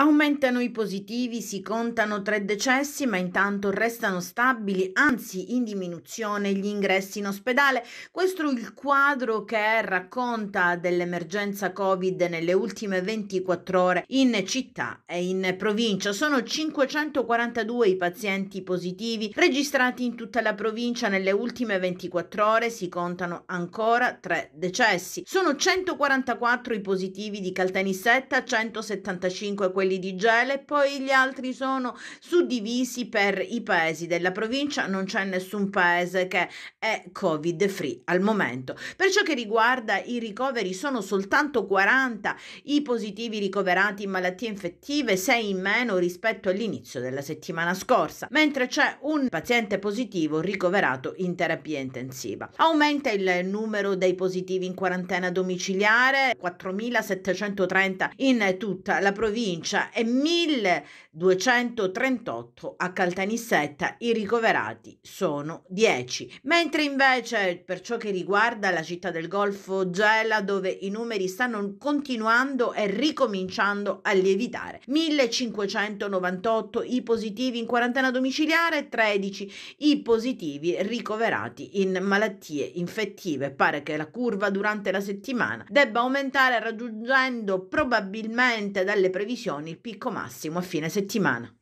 Aumentano i positivi, si contano tre decessi, ma intanto restano stabili, anzi in diminuzione gli ingressi in ospedale. Questo è il quadro che racconta dell'emergenza Covid nelle ultime 24 ore in città e in provincia. Sono 542 i pazienti positivi registrati in tutta la provincia nelle ultime 24 ore, si contano ancora tre decessi. Sono 144 i positivi di Caltanissetta, 175 quelli quelli di Gela e poi gli altri sono suddivisi per i paesi della provincia, non c'è nessun paese che è covid free al momento. Per ciò che riguarda i ricoveri sono soltanto 40 i positivi ricoverati in malattie infettive, 6 in meno rispetto all'inizio della settimana scorsa, mentre c'è un paziente positivo ricoverato in terapia intensiva. Aumenta il numero dei positivi in quarantena domiciliare, 4.730 in tutta la provincia Brescia e 1238 a Caltanissetta i ricoverati sono 10, mentre invece per ciò che riguarda la città del Golfo Gela dove i numeri stanno continuando e ricominciando a lievitare, 1598 i positivi in quarantena domiciliare, 13 i positivi ricoverati in malattie infettive, pare che la curva durante la settimana debba aumentare raggiungendo probabilmente dalle previsioni il picco massimo a fine settimana.